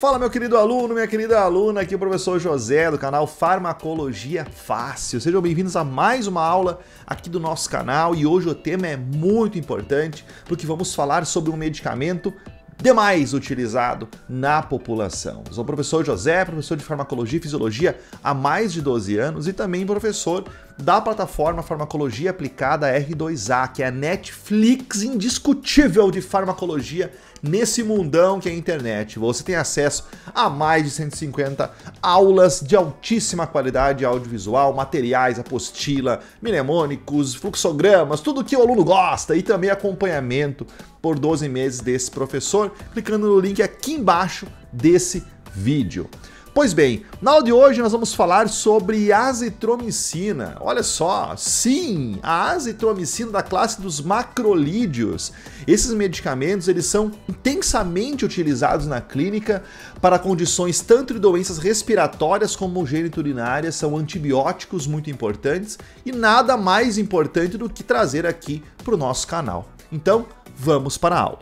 Fala, meu querido aluno, minha querida aluna, aqui é o professor José do canal Farmacologia Fácil. Sejam bem-vindos a mais uma aula aqui do nosso canal e hoje o tema é muito importante porque vamos falar sobre um medicamento demais utilizado na população. Eu sou o professor José, professor de farmacologia e fisiologia há mais de 12 anos e também professor da plataforma Farmacologia Aplicada R2A, que é a Netflix indiscutível de farmacologia nesse mundão que é a internet. Você tem acesso a mais de 150 aulas de altíssima qualidade audiovisual, materiais, apostila, mnemônicos, fluxogramas, tudo que o aluno gosta e também acompanhamento por 12 meses desse professor, clicando no link aqui embaixo desse vídeo. Pois bem, na aula de hoje nós vamos falar sobre azitromicina. Olha só, sim, a azitromicina da classe dos macrolídeos. Esses medicamentos eles são intensamente utilizados na clínica para condições tanto de doenças respiratórias como geniturinárias, são antibióticos muito importantes e nada mais importante do que trazer aqui para o nosso canal. Então, vamos para a aula.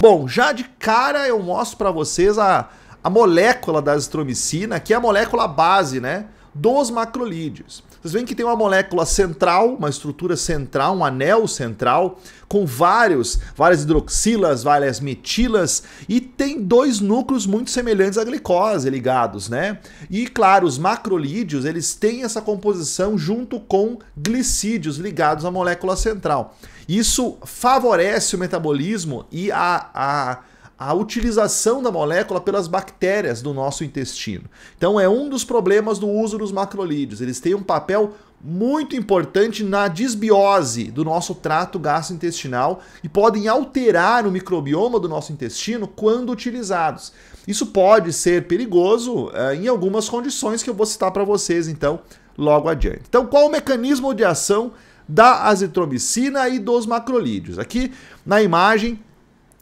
Bom, já de cara eu mostro para vocês a, a molécula da azitromicina, que é a molécula base, né? Dos macrolídeos. Vocês veem que tem uma molécula central, uma estrutura central, um anel central, com vários, várias hidroxilas, várias metilas, e tem dois núcleos muito semelhantes à glicose ligados, né? E claro, os macrolídeos, eles têm essa composição junto com glicídios ligados à molécula central. Isso favorece o metabolismo e a, a, a utilização da molécula pelas bactérias do nosso intestino. Então é um dos problemas do uso dos macrolídeos. Eles têm um papel muito importante na desbiose do nosso trato gastrointestinal e podem alterar o microbioma do nosso intestino quando utilizados. Isso pode ser perigoso uh, em algumas condições que eu vou citar para vocês então logo adiante. Então, qual o mecanismo de ação da azitromicina e dos macrolídeos. Aqui na imagem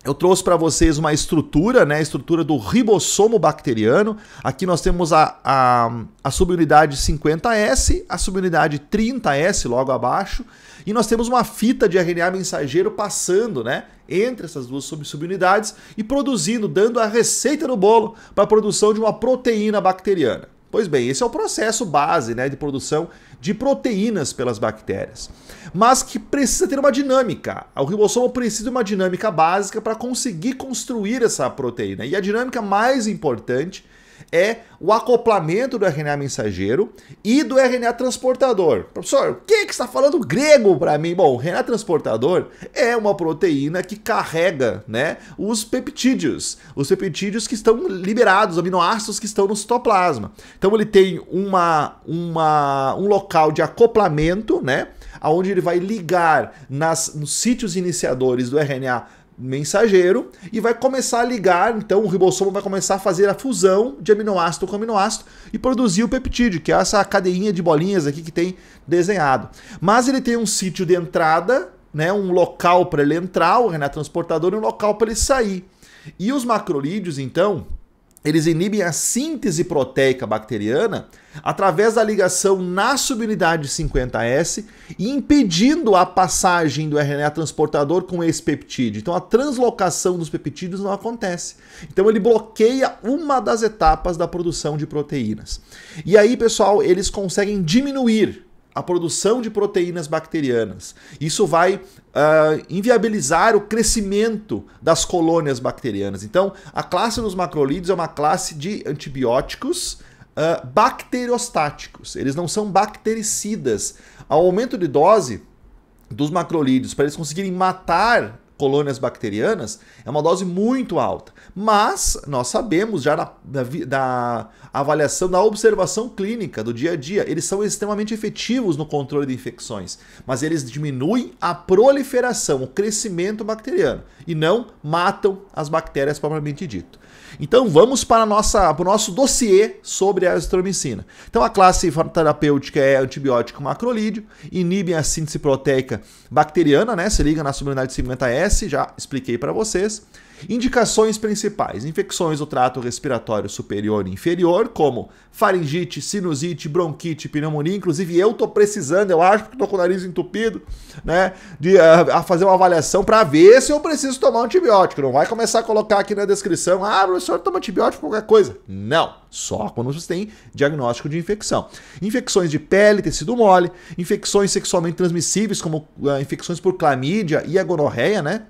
eu trouxe para vocês uma estrutura, né? A estrutura do ribossomo bacteriano. Aqui nós temos a, a, a subunidade 50S, a subunidade 30S logo abaixo, e nós temos uma fita de RNA mensageiro passando, né? Entre essas duas subunidades e produzindo, dando a receita do bolo para a produção de uma proteína bacteriana. Pois bem, esse é o processo base né, de produção de proteínas pelas bactérias, mas que precisa ter uma dinâmica. O ribossomo precisa de uma dinâmica básica para conseguir construir essa proteína. E a dinâmica mais importante é o acoplamento do RNA mensageiro e do RNA transportador. Professor, o que, é que está falando grego para mim? Bom, o RNA transportador é uma proteína que carrega né, os peptídeos, os peptídeos que estão liberados, os aminoácidos que estão no citoplasma. Então ele tem uma, uma, um local de acoplamento, né? Onde ele vai ligar nas, nos sítios iniciadores do RNA mensageiro e vai começar a ligar, então o ribossomo vai começar a fazer a fusão de aminoácido com aminoácido e produzir o peptídeo, que é essa cadeinha de bolinhas aqui que tem desenhado. Mas ele tem um sítio de entrada, né, um local para ele entrar, o RNA transportador, e um local para ele sair. E os macrolídeos, então, eles inibem a síntese proteica bacteriana através da ligação na subunidade 50S e impedindo a passagem do RNA transportador com esse peptídeo. Então a translocação dos peptídeos não acontece. Então ele bloqueia uma das etapas da produção de proteínas. E aí, pessoal, eles conseguem diminuir a produção de proteínas bacterianas. Isso vai uh, inviabilizar o crescimento das colônias bacterianas. Então, a classe dos macrolídeos é uma classe de antibióticos uh, bacteriostáticos. Eles não são bactericidas. Ao aumento de dose dos macrolídeos, para eles conseguirem matar colônias bacterianas, é uma dose muito alta. Mas nós sabemos já da, da, da, avaliação, da observação clínica do dia a dia, eles são extremamente efetivos no controle de infecções, mas eles diminuem a proliferação, o crescimento bacteriano e não matam as bactérias propriamente dito. Então vamos para, nossa, para o nosso dossiê sobre a azitromicina. Então a classe farmacoterapêutica é antibiótico macrolídeo, inibe a síntese proteica bacteriana, né? Se liga na subunidade 50S, já expliquei para vocês. Indicações principais: infecções do trato respiratório superior e inferior, como faringite, sinusite, bronquite, pneumonia. Inclusive, eu tô precisando, eu acho, porque tô com o nariz entupido, né? De eh, a, fazer uma avaliação para ver se eu preciso tomar um antibiótico. Não vai começar a colocar aqui na descrição: ah, o senhor toma antibiótico qualquer coisa. Não, só quando você tem diagnóstico de infecção. Infecções de pele, tecido mole, infecções sexualmente transmissíveis, como uh, infecções por clamídia e a gonorreia, né?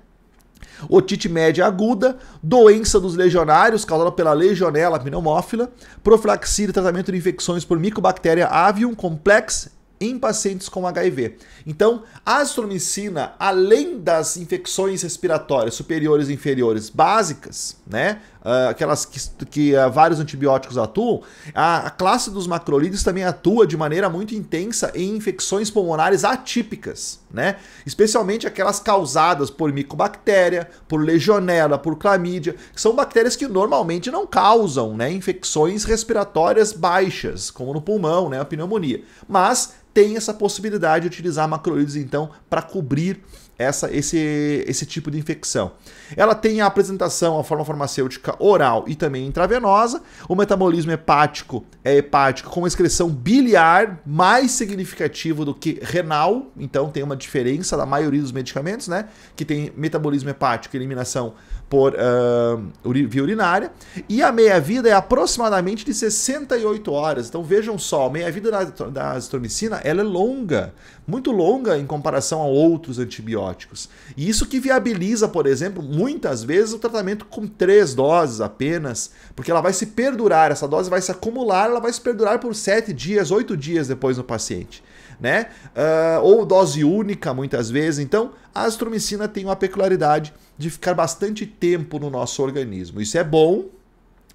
otite média aguda, doença dos legionários causada pela legionela pneumófila, profilaxia e tratamento de infecções por micobactéria avium complex em pacientes com HIV. Então, a azitromicina, além das infecções respiratórias superiores e inferiores básicas, né? Ah, aquelas que, que uh, vários antibióticos atuam, a, a classe dos macrolídeos também atua de maneira muito intensa em infecções pulmonares atípicas, né? Especialmente aquelas causadas por micobactéria, por legionela, por clamídia, que são bactérias que normalmente não causam, né, infecções respiratórias baixas, como no pulmão, né, a pneumonia. Mas tem essa possibilidade de utilizar macrolídeos então para cobrir essa, esse, esse tipo de infecção. Ela tem a apresentação, a forma farmacêutica oral e também intravenosa. O metabolismo hepático é hepático com excreção biliar mais significativo do que renal, então tem uma diferença da maioria dos medicamentos, né? Que tem metabolismo hepático, eliminação por uh, via urinária. E a meia-vida é aproximadamente de 68 horas. Então vejam só, a meia-vida da, da azitromicina ela é longa, muito longa em comparação a outros antibióticos. E isso que viabiliza, por exemplo, muitas vezes o tratamento com três doses apenas, porque ela vai se perdurar, essa dose vai se acumular, ela vai se perdurar por sete dias, oito dias depois no paciente né? Uh, ou dose única, muitas vezes. Então, a astromicina tem uma peculiaridade de ficar bastante tempo no nosso organismo. Isso é bom,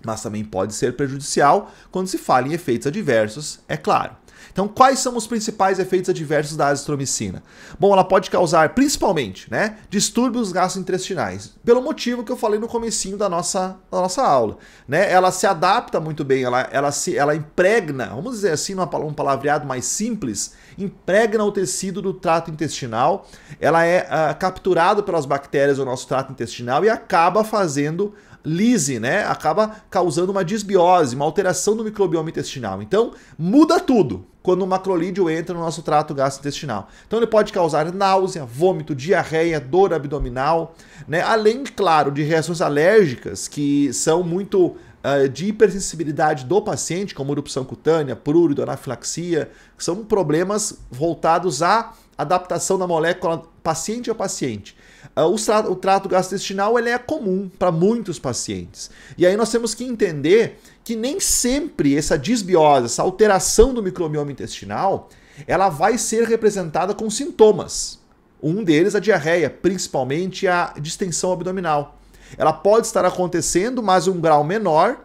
mas também pode ser prejudicial quando se fala em efeitos adversos, é claro. Então, quais são os principais efeitos adversos da azitromicina? Bom, ela pode causar principalmente, né, distúrbios gastrointestinais, pelo motivo que eu falei no comecinho da nossa, da nossa aula, né? Ela se adapta muito bem, ela, ela se ela impregna, vamos dizer assim, num um palavreado mais simples, impregna o tecido do trato intestinal, ela é uh, ah, capturada pelas bactérias do nosso trato intestinal e acaba fazendo lise, né? Acaba causando uma disbiose, uma alteração do microbioma intestinal. Então, muda tudo, quando o macrolídeo entra no nosso trato gastrointestinal. Então ele pode causar náusea, vômito, diarreia, dor abdominal, né? além, claro, de reações alérgicas que são muito uh, de hipersensibilidade do paciente, como erupção cutânea, prurido, anafilaxia, que são problemas voltados à adaptação da molécula paciente a paciente. Ah, o, trato, o trato gastrointestinal ele é comum para muitos pacientes. E aí nós temos que entender que nem sempre essa disbiose, essa alteração do microbioma intestinal, ela vai ser representada com sintomas. Um deles a diarreia, principalmente a distensão abdominal. Ela pode estar acontecendo, mas um grau menor,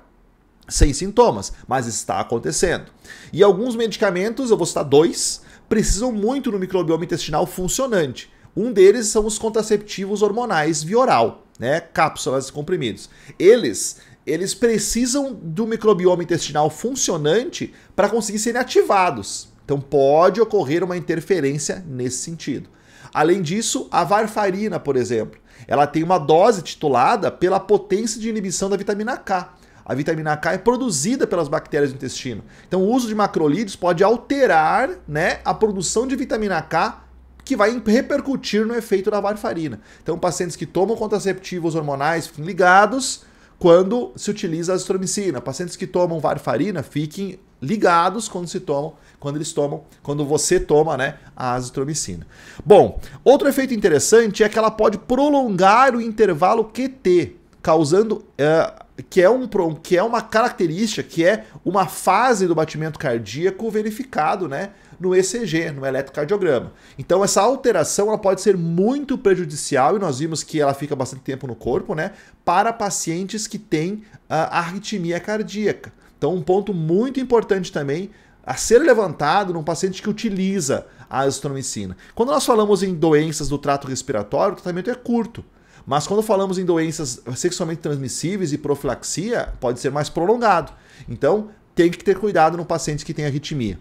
sem sintomas, mas está acontecendo. E alguns medicamentos, eu vou citar dois, precisam muito do microbioma intestinal funcionante. Um deles são os contraceptivos hormonais via oral, né? Cápsulas, comprimidos. Eles eles precisam do microbioma intestinal funcionante para conseguir serem ativados. Então pode ocorrer uma interferência nesse sentido. Além disso, a varfarina, por exemplo, ela tem uma dose titulada pela potência de inibição da vitamina K. A vitamina K é produzida pelas bactérias do intestino. Então o uso de macrolídeos pode alterar, né, a produção de vitamina K que vai repercutir no efeito da varfarina. Então, pacientes que tomam contraceptivos hormonais, fiquem ligados quando se utiliza a azitromicina. Pacientes que tomam varfarina, fiquem ligados quando se tomam, quando eles tomam, quando você toma, né, a azitromicina. Bom, outro efeito interessante é que ela pode prolongar o intervalo QT, causando uh, que é, um, que é uma característica, que é uma fase do batimento cardíaco verificado né, no ECG, no eletrocardiograma. Então, essa alteração ela pode ser muito prejudicial, e nós vimos que ela fica bastante tempo no corpo, né, para pacientes que têm ah, arritmia cardíaca. Então, um ponto muito importante também a ser levantado num paciente que utiliza a azitromicina. Quando nós falamos em doenças do trato respiratório, o tratamento é curto. Mas quando falamos em doenças sexualmente transmissíveis e profilaxia, pode ser mais prolongado. Então, tem que ter cuidado no paciente que tem arritmia.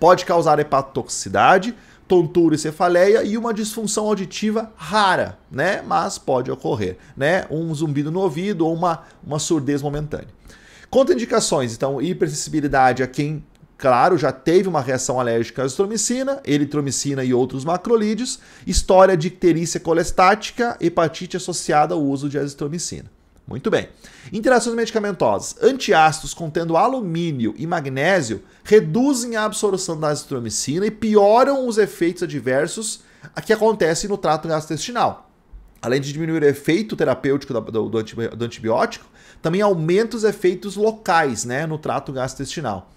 Pode causar hepatotoxicidade, tontura e cefaleia e uma disfunção auditiva rara, né? Mas pode ocorrer, né? Um zumbido no ouvido ou uma, uma surdez momentânea. Contraindicações, então, hipersensibilidade a quem Claro, já teve uma reação alérgica à estromicina, eritromicina e outros macrolídeos, história de icterícia colestática, hepatite associada ao uso de azitromicina. Muito bem. Interações medicamentosas. Antiácidos contendo alumínio e magnésio reduzem a absorção da azitromicina e pioram os efeitos adversos que acontecem no trato gastrointestinal. Além de diminuir o efeito terapêutico do, do antibiótico, também aumenta os efeitos locais né, no trato gastrointestinal.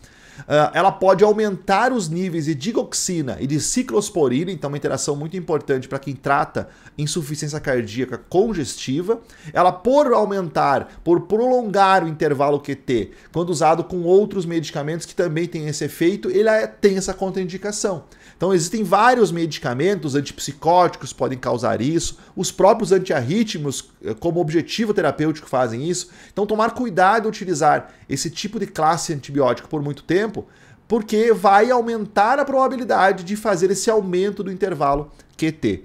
Ah, ela pode aumentar os níveis de digoxina e de ciclosporina, então uma interação muito importante para quem trata insuficiência cardíaca congestiva. Ela por aumentar, por prolongar o intervalo QT, quando usado com outros medicamentos que também têm esse efeito, ele é, tem essa contraindicação. Então existem vários medicamentos, antipsicóticos podem causar isso, os próprios antiarrítmicos eh, como objetivo terapêutico fazem isso. Então, tomar cuidado em utilizar esse tipo de classe antibiótico por muito tempo, porque vai aumentar a probabilidade de fazer esse aumento do intervalo QT.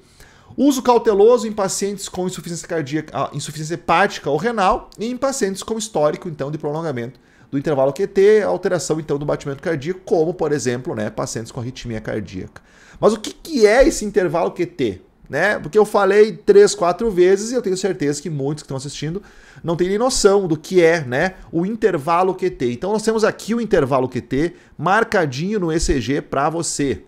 Uso cauteloso em pacientes com insuficiência cardíaca, ah, insuficiência hepática ou renal e em pacientes com histórico então de prolongamento do intervalo QT, alteração então do batimento cardíaco, como por exemplo, né, pacientes com arritmia cardíaca. Mas o que, que é esse intervalo QT? né? Porque eu falei três, quatro vezes e eu tenho certeza que muitos que estão assistindo não têm nem noção do que é, né? O intervalo QT. Então nós temos aqui o intervalo QT marcadinho no ECG para você,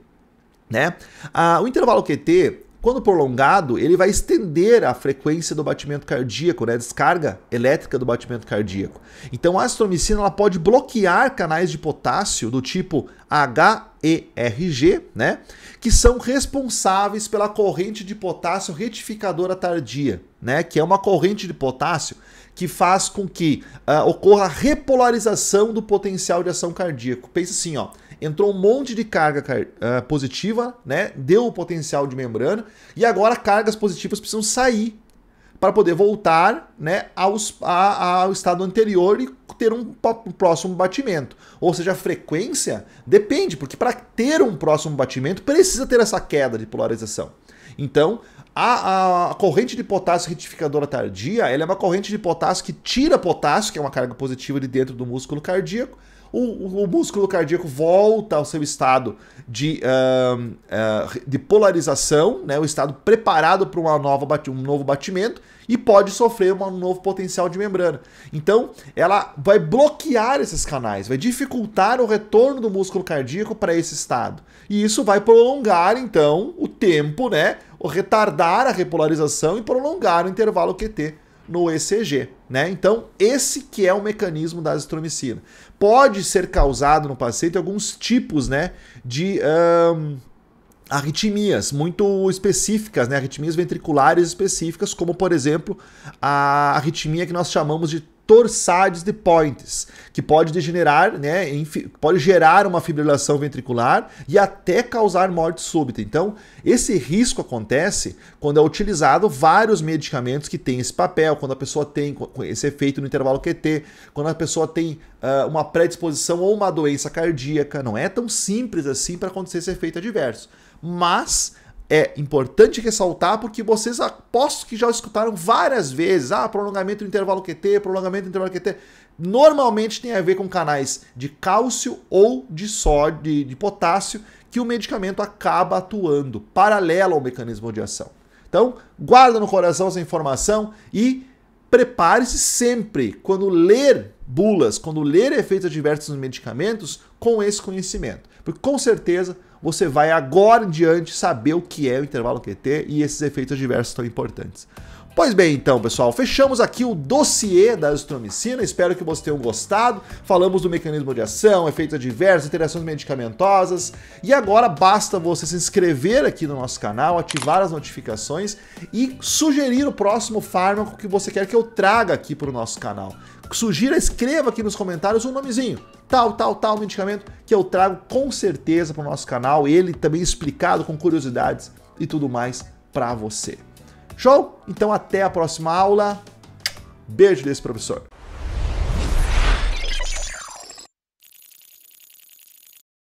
né? Ah, o intervalo QT quando prolongado, ele vai estender a frequência do batimento cardíaco, né, a descarga elétrica do batimento cardíaco. Então a astromicina ela pode bloquear canais de potássio do tipo HERG, né, que são responsáveis pela corrente de potássio retificadora tardia, né, que é uma corrente de potássio que faz com que uh, ocorra a repolarização do potencial de ação cardíaco. Pensa assim, ó entrou um monte de carga uh, positiva, né? Deu o potencial de membrana e agora cargas positivas precisam sair para poder voltar, né, aos, a, ao estado anterior e ter um próximo batimento. Ou seja, a frequência depende, porque para ter um próximo batimento precisa ter essa queda de polarização. Então, a, a, a, corrente de potássio retificadora tardia, ela é uma corrente de potássio que tira potássio, que é uma carga positiva de dentro do músculo cardíaco. O, o, músculo cardíaco volta ao seu estado de, uh, uh, de polarização, né? o estado preparado para uma nova um novo batimento, e pode sofrer um novo potencial de membrana. Então, ela vai bloquear esses canais, vai dificultar o retorno do músculo cardíaco para esse estado. E isso vai prolongar, então, o tempo né, ou retardar a repolarização e prolongar o intervalo QT no ECG, né? Então, esse que é o mecanismo da azitromicina. Pode ser causado no paciente alguns tipos, né, de um, arritmias muito específicas, né, arritmias ventriculares específicas, como por exemplo, a arritmia que nós chamamos de torsades de Pointes, que pode degenerar, né, pode gerar uma fibrilação ventricular e até causar morte súbita. Então, esse risco acontece quando é utilizado vários medicamentos que têm esse papel, quando a pessoa tem esse efeito no intervalo QT, quando a pessoa tem uh, uma predisposição ou uma doença cardíaca. Não é tão simples assim para acontecer esse efeito adverso. Mas é importante ressaltar porque vocês aposto que já escutaram várias vezes, ah, prolongamento do intervalo QT, prolongamento do intervalo QT. Normalmente tem a ver com canais de cálcio ou de sódio, de, de potássio, que o medicamento acaba atuando paralelo ao mecanismo de ação. Então, guarda no coração essa informação e prepare-se sempre quando ler bulas, quando ler efeitos adversos nos medicamentos, com esse conhecimento, porque com certeza você vai agora em diante saber o que é o intervalo QT e esses efeitos adversos tão importantes. Pois bem, então, pessoal, fechamos aqui o dossiê da azitromicina. Espero que vocês tenham gostado. Falamos do mecanismo de ação, efeitos adversos, interações medicamentosas. E agora basta você se inscrever aqui no nosso canal, ativar as notificações e sugerir o próximo fármaco que você quer que eu traga aqui para o nosso canal. Sugira, escreva aqui nos comentários um nomezinho tal, tal, tal medicamento que eu trago com certeza para o nosso canal, ele também explicado com curiosidades e tudo mais para você. Show? Então até a próxima aula. Beijo desse professor.